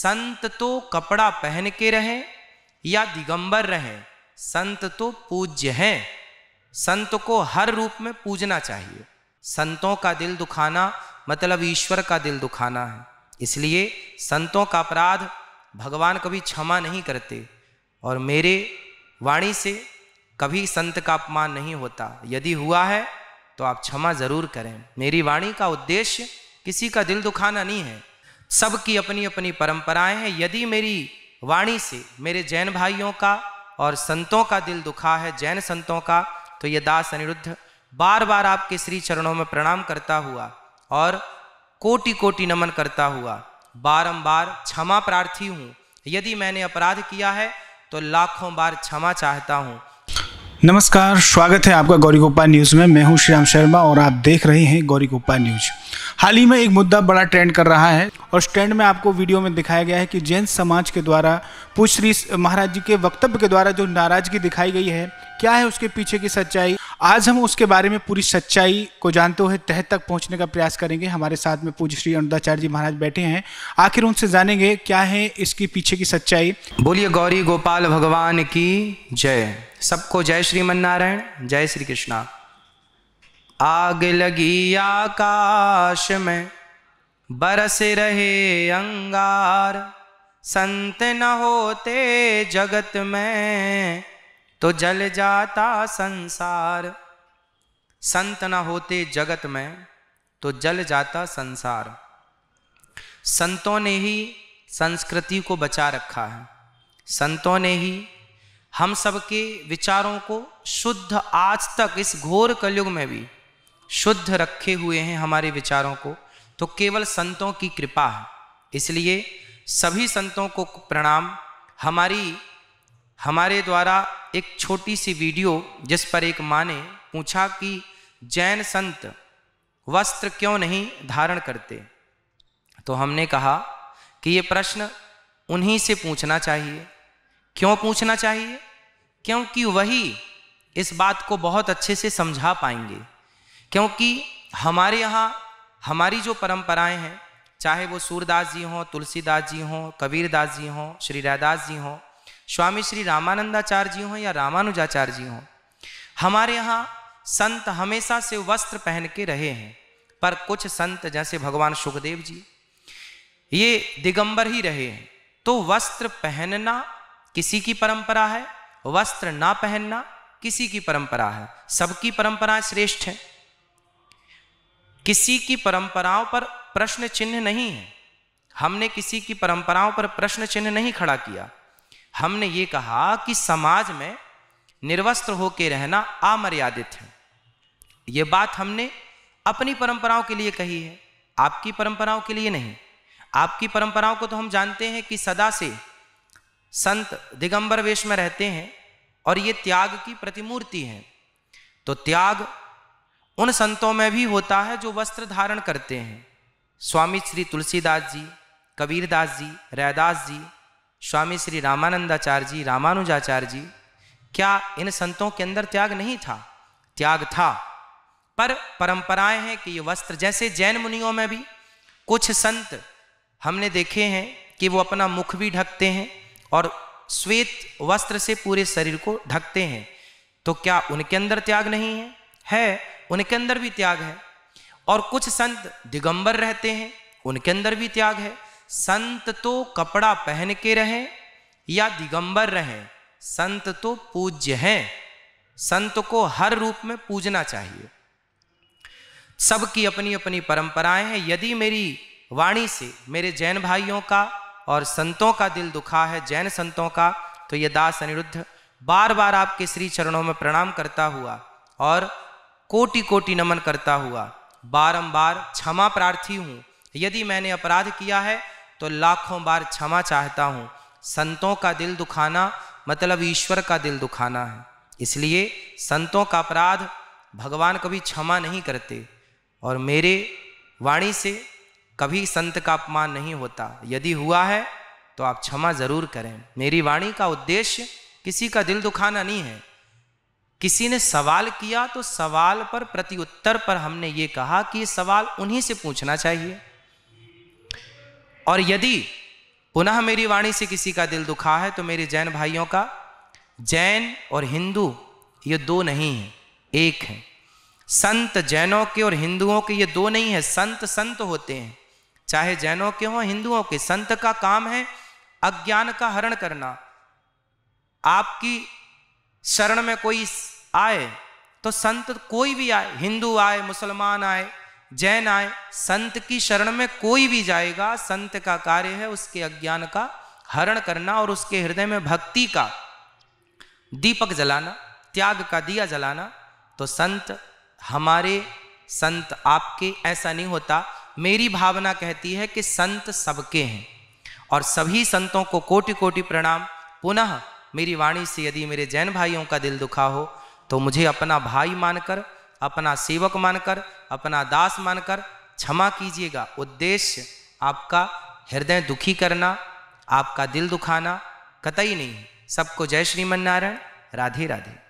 संत तो कपड़ा पहन के रहें या दिगंबर रहें संत तो पूज्य हैं संत को हर रूप में पूजना चाहिए संतों का दिल दुखाना मतलब ईश्वर का दिल दुखाना है इसलिए संतों का अपराध भगवान कभी क्षमा नहीं करते और मेरे वाणी से कभी संत का अपमान नहीं होता यदि हुआ है तो आप क्षमा ज़रूर करें मेरी वाणी का उद्देश्य किसी का दिल दुखाना नहीं है सबकी अपनी अपनी परंपराएं हैं यदि मेरी वाणी से मेरे जैन भाइयों का और संतों का दिल दुखा है जैन संतों का तो ये दास अनिरुद्ध बार बार आपके श्री चरणों में प्रणाम करता हुआ और कोटि कोटि नमन करता हुआ बारंबार क्षमा प्रार्थी हूँ यदि मैंने अपराध किया है तो लाखों बार क्षमा चाहता हूँ नमस्कार स्वागत है आपका गौरी गोपाल न्यूज़ में मैं हूँ श्याम शर्मा और आप देख रहे हैं गौरी गोपाल न्यूज़ हाल ही में एक मुद्दा बड़ा ट्रेंड कर रहा है और स्टैंड में आपको वीडियो में दिखाया गया है कि जैन समाज के द्वारा पूछ श्री महाराज जी के वक्तव्य के द्वारा जो नाराजगी दिखाई गई है क्या है उसके पीछे की सच्चाई आज हम उसके बारे में पूरी सच्चाई को जानते हुए तह तक पहुंचने का प्रयास करेंगे हमारे साथ में पूज्य श्री अनुदाचार्य जी महाराज बैठे हैं आखिर उनसे जानेंगे क्या है इसके पीछे की सच्चाई बोलिए गौरी गोपाल भगवान की जय सबको जय मन नारायण जय श्री कृष्णा आग लगी आकाश में बरस रहे अंगार संत न होते जगत में तो जल जाता संसार संत न होते जगत में तो जल जाता संसार संतों ने ही संस्कृति को बचा रखा है संतों ने ही हम सबके विचारों को शुद्ध आज तक इस घोर कलयुग में भी शुद्ध रखे हुए हैं हमारे विचारों को तो केवल संतों की कृपा है इसलिए सभी संतों को प्रणाम हमारी हमारे द्वारा एक छोटी सी वीडियो जिस पर एक माँ ने पूछा कि जैन संत वस्त्र क्यों नहीं धारण करते तो हमने कहा कि ये प्रश्न उन्हीं से पूछना चाहिए क्यों पूछना चाहिए क्योंकि वही इस बात को बहुत अच्छे से समझा पाएंगे क्योंकि हमारे यहाँ हमारी जो परंपराएं हैं चाहे वो सूरदास जी हों तुलसीदास जी हों कबीरदास जी हों श्री रैदास जी हों स्वामी श्री रामानंदाचार्य जी हों या रामानुजाचार्य जी हों हमारे यहाँ संत हमेशा से वस्त्र पहन के रहे हैं पर कुछ संत जैसे भगवान सुखदेव जी ये दिगंबर ही रहे हैं तो वस्त्र पहनना किसी की परंपरा है वस्त्र ना पहनना किसी की परंपरा है सबकी परंपराएं श्रेष्ठ हैं किसी की परंपराओं पर प्रश्न चिन्ह नहीं है हमने किसी की परंपराओं पर प्रश्न चिन्ह नहीं खड़ा किया हमने ये कहा कि समाज में निर्वस्त्र होकर रहना अमर्यादित है ये बात हमने अपनी परंपराओं के लिए कही है आपकी परंपराओं के लिए नहीं आपकी परंपराओं को तो हम जानते हैं कि सदा से संत दिगंबर वेश में रहते हैं और ये त्याग की प्रतिमूर्ति है तो त्याग उन संतों में भी होता है जो वस्त्र धारण करते हैं स्वामी श्री तुलसीदास जी कबीरदास जी रैदास जी स्वामी श्री रामानंदाचार्य जी रामानुजाचार्य जी क्या इन संतों के अंदर त्याग नहीं था त्याग था पर परंपराएं हैं कि ये वस्त्र जैसे जैन मुनियों में भी कुछ संत हमने देखे हैं कि वो अपना मुख भी ढकते हैं और श्वेत वस्त्र से पूरे शरीर को ढकते हैं तो क्या उनके अंदर त्याग नहीं है है उनके अंदर भी त्याग है और कुछ संत दिगंबर रहते हैं उनके अंदर भी त्याग है संत तो कपड़ा पहन के रहें या दिगंबर रहें संत तो पूज्य हैं संत को हर रूप में पूजना चाहिए सबकी अपनी अपनी परंपराएं हैं यदि मेरी वाणी से मेरे जैन भाइयों का और संतों का दिल दुखा है जैन संतों का तो ये दास अनिरुद्ध बार बार आपके श्री चरणों में प्रणाम करता हुआ और कोटि कोटि नमन करता हुआ बारंबार क्षमा प्रार्थी हूँ यदि मैंने अपराध किया है तो लाखों बार क्षमा चाहता हूँ संतों का दिल दुखाना मतलब ईश्वर का दिल दुखाना है इसलिए संतों का अपराध भगवान कभी क्षमा नहीं करते और मेरे वाणी से कभी संत का अपमान नहीं होता यदि हुआ है तो आप क्षमा ज़रूर करें मेरी वाणी का उद्देश्य किसी का दिल दुखाना नहीं है किसी ने सवाल किया तो सवाल पर प्रतिउत्तर पर हमने ये कहा कि सवाल उन्हीं से पूछना चाहिए और यदि पुनः मेरी वाणी से किसी का दिल दुखा है तो मेरे जैन भाइयों का जैन और हिंदू ये दो नहीं है एक है संत जैनों के और हिंदुओं के ये दो नहीं है संत संत होते हैं चाहे जैनों के हों हिंदुओं के संत का काम है अज्ञान का हरण करना आपकी शरण में कोई आए तो संत कोई भी आए हिंदू आए मुसलमान आए जैन आए संत की शरण में कोई भी जाएगा संत का कार्य है उसके अज्ञान का हरण करना और उसके हृदय में भक्ति का दीपक जलाना त्याग का दिया जलाना तो संत हमारे संत आपके ऐसा नहीं होता मेरी भावना कहती है कि संत सबके हैं और सभी संतों को कोटि कोटि प्रणाम पुनः मेरी वाणी से यदि मेरे जैन भाइयों का दिल दुखा हो तो मुझे अपना भाई मानकर अपना सेवक मानकर अपना दास मानकर क्षमा कीजिएगा उद्देश्य आपका हृदय दुखी करना आपका दिल दुखाना कतई नहीं सबको जय श्रीमन नारायण राधे राधे